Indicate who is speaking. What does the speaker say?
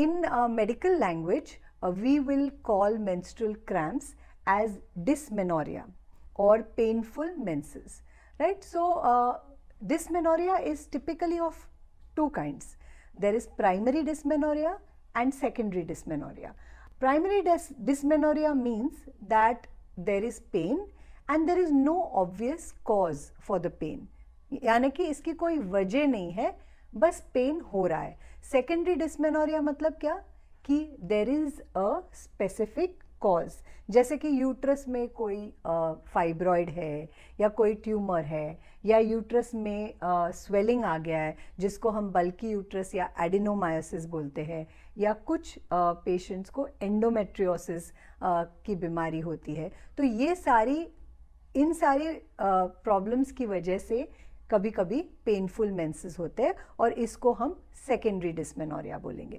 Speaker 1: In uh, medical language, uh, we will call menstrual cramps as dysmenorrhea or painful menses, right? So, uh, dysmenorrhea is typically of two kinds. There is primary dysmenorrhea and secondary dysmenorrhea. Primary dys dysmenorrhea means that there is pain and there is no obvious cause for the pain. यानी कि इसकी कोई वजह नहीं है बस pen हो रहा है सेकेंडरी डिसमेनोरिया मतलब क्या कि there is a specific cause जैसे कि यूट्रस में कोई फाइब्रॉयड uh, है या कोई ट्यूमर है या यूट्रस में स्वेलिंग uh, आ गया है जिसको हम बल्कि यूट्रस या एडिनोमायोसिस बोलते हैं या कुछ पेशेंट्स uh, को एंडोमेट्रियोसिस की बीमारी होती है तो ये सारी इन सारी प्रॉब्लम्स की वजह से कभी कभी पेनफुल मेंसेस होते हैं और इसको हम सेकेंडरी डिस्मेनोरिया बोलेंगे